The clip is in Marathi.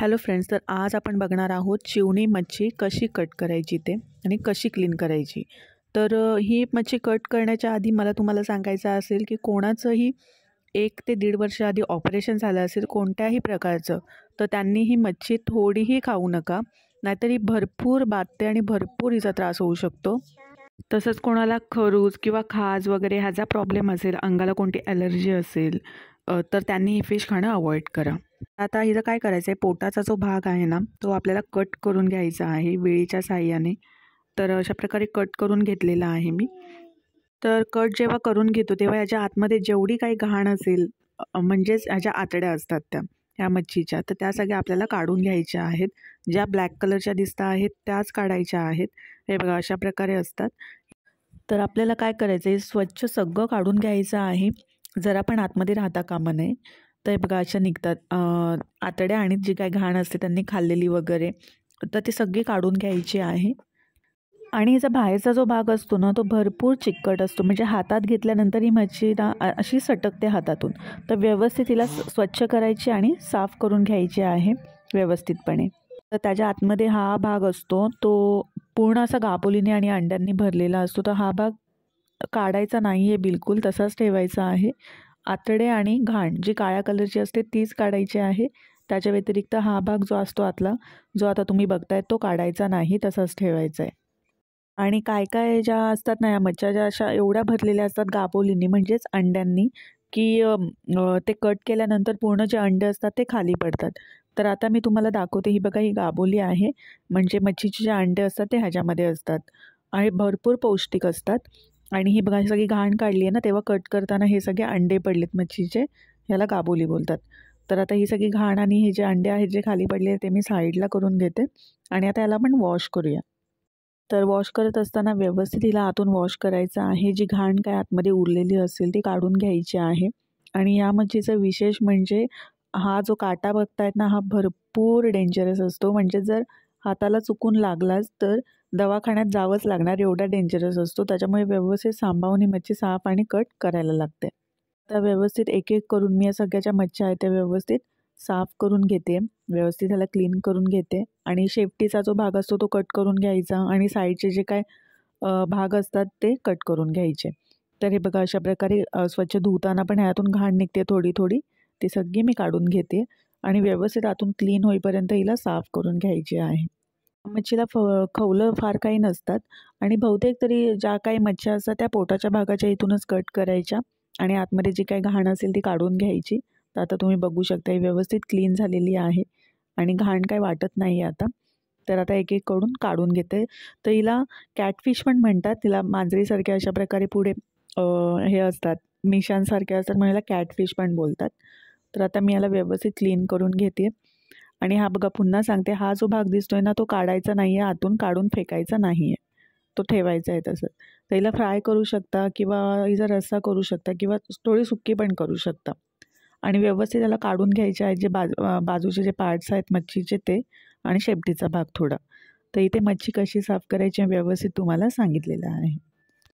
हॅलो फ्रेंड्स तर आज आपण बघणार आहोत चिवणी मच्छी कशी कट करायची ते आणि कशी क्लीन करायची तर ही मच्छी कट करण्याच्या आधी मला तुम्हाला सांगायचं असेल की कोणाचंही एक ते दीड वर्ष आधी ऑपरेशन झालं असेल कोणत्याही प्रकारचं तर त्यांनी ही मच्छी थोडीही खाऊ नका नाहीतर ही भरपूर बाधते आणि भरपूर हिचा त्रास होऊ शकतो तसंच कोणाला खरूज किंवा खाज वगैरे ह्याचा प्रॉब्लेम असेल अंगाला कोणती ॲलर्जी असेल तर त्यांनी ही फिश खाणं अवॉइड करा आता हिचं काय करायचं आहे पोटाचा जो भाग आहे ना तो आपल्याला कट करून घ्यायचा आहे वेळीच्या साह्याने तर अशा प्रकारे कट करून घेतलेला आहे मी तर कट जेव्हा करून घेतो तेव्हा याच्या आतमध्ये जेवढी काही घाण असेल म्हणजेच ह्याच्या आतड्या असतात त्या ह्या मच्छीच्या तर त्या सगळ्या आपल्याला काढून घ्यायच्या आहेत ज्या ब्लॅक कलरच्या दिसता आहेत त्याच काढायच्या आहेत हे बघा अशा प्रकारे असतात तर आपल्याला काय करायचं आहे स्वच्छ सगळं काढून घ्यायचं आहे जरा पण आतमध्ये राहता कामा नये तर बघा अशा निघतात आतड्या आणि जी काय घाण असते त्यांनी खाल्लेली वगैरे तर ती सगळी काढून घ्यायची आहे आणि याचा बाहेरचा जो भाग असतो ना तो भरपूर चिकट असतो म्हणजे हातात घेतल्यानंतर ही मच्छी ना अशी सटकते हातातून तर व्यवस्थित तिला स्वच्छ करायची आणि साफ करून घ्यायची आहे व्यवस्थितपणे तर त्याच्या आतमध्ये हा भाग असतो तो पूर्ण असा गाबोलीने आणि अंड्यांनी भरलेला असतो तर हा भाग काढायचा नाही आहे बिलकुल तसाच ठेवायचा आहे आतडे आणि घाण जी काळ्या कलरची असते तीच काढायची आहे त्याच्या व्यतिरिक्त हा भाग जो असतो आतला जो आता तुम्ही बघताय तो काढायचा नाही तसाच ठेवायचा आहे आणि काय काय ज्या असतात ना या मच्छा ज्या अशा एवढ्या भरलेल्या असतात गाबोलींनी म्हणजेच अंड्यांनी की ते कट केल्यानंतर पूर्ण जे अंडे असतात ते खाली पडतात तर आता मी तुम्हाला दाखवते ही बघा ही गाबोली आहे म्हणजे मच्छीचे जे अंडे असतात ते ह्याच्यामध्ये असतात आणि भरपूर पौष्टिक असतात आणि ही बघा सगळी घाण काढली आहे ना तेव्हा कट करताना हे सगळे अंडे पडलेत मच्छीचे ह्याला काबोली बोलतात तर आता ही सगळी घाण आणि हे जे अंडे आहेत जे खाली पडले ते मी साईडला करून घेते आणि आता याला आपण वॉश करूया तर वॉश करत असताना व्यवस्थित हिला आतून वॉश करायचं आहे जी घाण काय आतमध्ये उरलेली असेल ती काढून घ्यायची आहे आणि या मच्छीचं विशेष म्हणजे हा जो काटा बघतायत ना हा भरपूर डेंजरस असतो म्हणजे जर हाताला चुकून लागलाच तर दवाखान्यात जावंच लागणार एवढा डेंजरस असतो त्याच्यामुळे व्यवस्थित सांभाळून ही मच्छी साफ आणि कट करायला लागते आता व्यवस्थित एक एक करून मी या सगळ्या मच्छ्या आहेत त्या व्यवस्थित साफ करून घेते व्यवस्थित ह्याला क्लीन करून घेते आणि शेफ्टीचा जो भाग असतो तो कट करून घ्यायचा आणि साईडचे जे काय भाग असतात ते कट करून घ्यायचे तर हे बघा अशा प्रकारे स्वच्छ धुताना पण ह्यातून घाण निघते थोडी थोडी ती सगळी मी काढून घेते आणि व्यवस्थित आतून क्लीन होईपर्यंत हिला साफ करून घ्यायची आहे मच्छीला फ खवलं फार काही नसतात आणि बहुतेक तरी ज्या काही मच्छ्या असतात त्या पोटाच्या भागाच्या इथूनच कट करायच्या आणि आतमध्ये जी काही घाण असेल ती काढून घ्यायची तर आता तुम्ही बघू शकता ही व्यवस्थित क्लीन झालेली आहे आणि घाण काही वाटत नाही आहे आता तर आता एक एक करून काढून घेते तर हिला कॅटफिश पण म्हणतात तिला मांजरीसारख्या अशा प्रकारे पुढे हे असतात मिशांसारख्या असतात म्हणजे याला कॅटफिश पण बोलतात तर आता मी याला व्यवस्थित क्लीन करून घेते आणि हा बघा पुन्हा सांगते हा जो भाग दिसतोय ना तो काढायचा नाही आहे आतून काढून फेकायचा नाही आहे तो ठेवायचा आहे तसं त्याला फ्राय करू शकता किंवा हिचा रस्सा करू शकता किंवा थोडी सुक्की पण करू शकता आणि व्यवस्थित त्याला काढून घ्यायचे आहेत जे बाजू बाजूचे जे पार्ट्स आहेत मच्छीचे ते आणि शेपटीचा भाग थोडा तर इथे मच्छी कशी साफ करायची व्यवस्थित तुम्हाला सांगितलेलं आहे